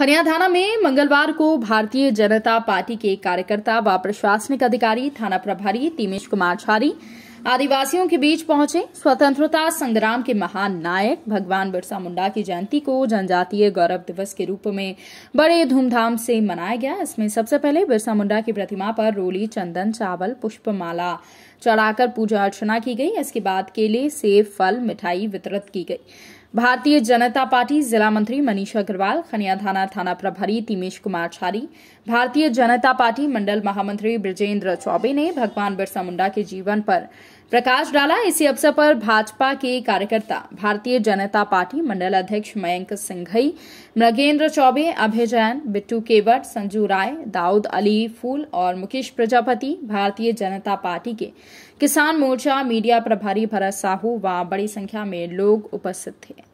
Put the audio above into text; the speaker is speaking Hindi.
हरियाणा में मंगलवार को भारतीय जनता पार्टी के कार्यकर्ता व प्रशासनिक अधिकारी थाना प्रभारी तिमेश कुमार छारी आदिवासियों के बीच पहुंचे स्वतंत्रता संग्राम के महान नायक भगवान बिरसा मुंडा की जयंती को जनजातीय गौरव दिवस के रूप में बड़े धूमधाम से मनाया गया इसमें सबसे पहले बिरसा मुंडा की प्रतिमा पर रोली चंदन चावल पुष्पमाला चढ़ाकर पूजा अर्चना की गई इसके बाद केले सेब फल मिठाई वितरित की गई भारतीय जनता पार्टी जिला मंत्री मनीष अग्रवाल खनिया थाना प्रभारी तिमेश कुमार छारी भारतीय जनता पार्टी मंडल महामंत्री ब्रजेंद्र चौबे ने भगवान बिरसा मुंडा के जीवन पर प्रकाश डाला इसी अवसर पर भाजपा के कार्यकर्ता भारतीय जनता पार्टी मंडल अध्यक्ष मयंक सिंघई मृगेंद्र चौबे अभय जैन बिट्टू केवट संजू राय दाऊद अली फूल और मुकेश प्रजापति भारतीय जनता पार्टी के किसान मोर्चा मीडिया प्रभारी भरत साहू व बड़ी संख्या में लोग उपस्थित थे